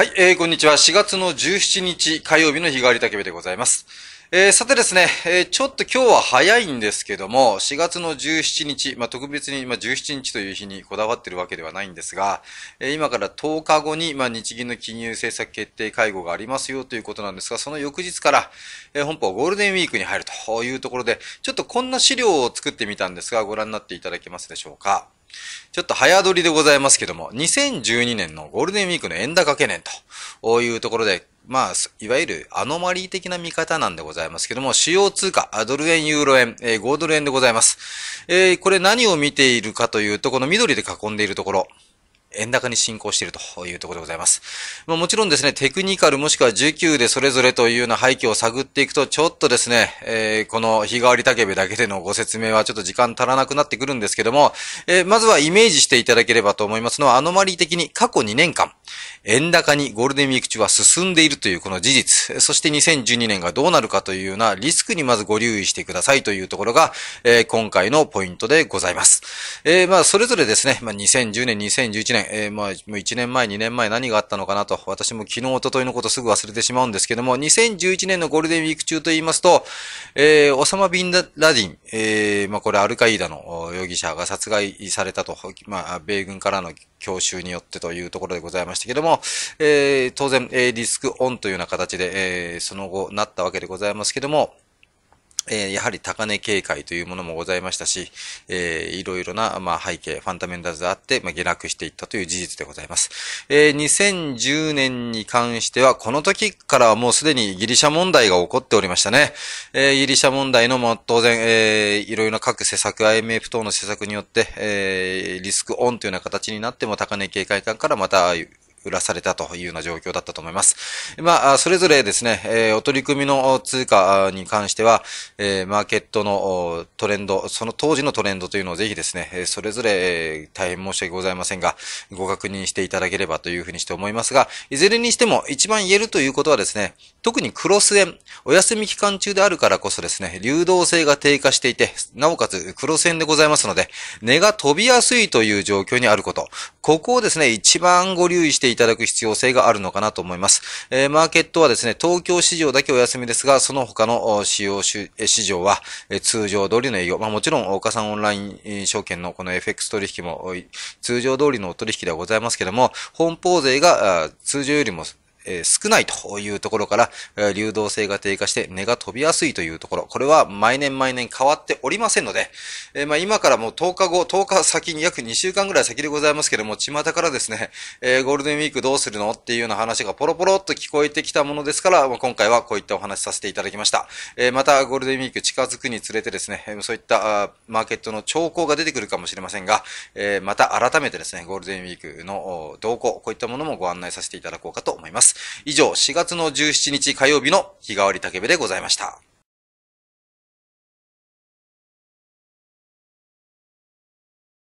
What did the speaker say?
はい、えー、こんにちは。4月の17日火曜日の日替わり竹部でございます。えー、さてですね、えー、ちょっと今日は早いんですけども、4月の17日、まあ、特別に、ま17日という日にこだわってるわけではないんですが、え今から10日後に、まあ、日銀の金融政策決定会合がありますよということなんですが、その翌日から、え本邦ゴールデンウィークに入るというところで、ちょっとこんな資料を作ってみたんですが、ご覧になっていただけますでしょうか。ちょっと早撮りでございますけども、2012年のゴールデンウィークの円高懸念というところで、まあ、いわゆるアノマリー的な見方なんでございますけども、主要通貨、ドル円、ユーロ円、えー、5ドル円でございます。えー、これ何を見ているかというと、この緑で囲んでいるところ、円高に進行しているというところでございます。まあ、もちろんですね、テクニカルもしくは19でそれぞれというような背景を探っていくと、ちょっとですね、えー、この日替わり竹部だけでのご説明はちょっと時間足らなくなってくるんですけども、えー、まずはイメージしていただければと思いますのは、アノマリー的に過去2年間、円高にゴールデンウィーク中は進んでいるというこの事実、そして2012年がどうなるかというようなリスクにまずご留意してくださいというところが、えー、今回のポイントでございます。えー、まあ、それぞれですね、まあ、2010年、2011年、えー、まあ、1年前、2年前何があったのかなと、私も昨日、おとといのことすぐ忘れてしまうんですけども、2011年のゴールデンウィーク中と言いますと、えー、オサマ・ビンラディン、えー、まあ、これアルカイダの容疑者が殺害されたと、まあ、米軍からの教習によってというところでございましたけども、えー、当然、えー、リスクオンというような形で、えー、その後なったわけでございますけども、えやはり高値警戒というものもございましたし、えー、いろいろな、まあ、背景、ファンダメンタルズあって、まあ、下落していったという事実でございます。えー、2010年に関しては、この時からはもうすでにギリシャ問題が起こっておりましたね。えー、ギリシャ問題の、ま当然、えー、いろいろな各施策、IMF 等の施策によって、えー、リスクオンというような形になっても高値警戒感からまた、売らされたというような状況だったと思います。まあ、それぞれですね、えお取り組みの通貨に関しては、えマーケットのトレンド、その当時のトレンドというのをぜひですね、それぞれ大変申し訳ございませんが、ご確認していただければというふうにして思いますが、いずれにしても一番言えるということはですね、特にクロス円、お休み期間中であるからこそですね、流動性が低下していて、なおかつクロス円でございますので、値が飛びやすいという状況にあること、ここをですね、一番ご留意していただく必要性があるのかなと思います。えー、マーケットはですね、東京市場だけお休みですが、その他の主要市場は、え通常通りの営業。まあもちろん、岡山オンライン証券のこの FX 取引も通常通りの取引ではございますけども、本法税が通常よりもえ少ないというところから、え流動性が低下して値が飛びやすいというところ、これは毎年毎年変わっておりませんので、えまあ、今からもう10日後、10日先に約2週間ぐらい先でございますけども、巷からですね、えゴールデンウィークどうするのっていうような話がポロポロっと聞こえてきたものですから、ま今回はこういったお話させていただきました。えまたゴールデンウィーク近づくにつれてですね、そういったマーケットの兆候が出てくるかもしれませんが、えまた改めてですね、ゴールデンウィークの動向、こういったものもご案内させていただこうかと思います。以上、4月の17日火曜日の日替わり竹部でございました。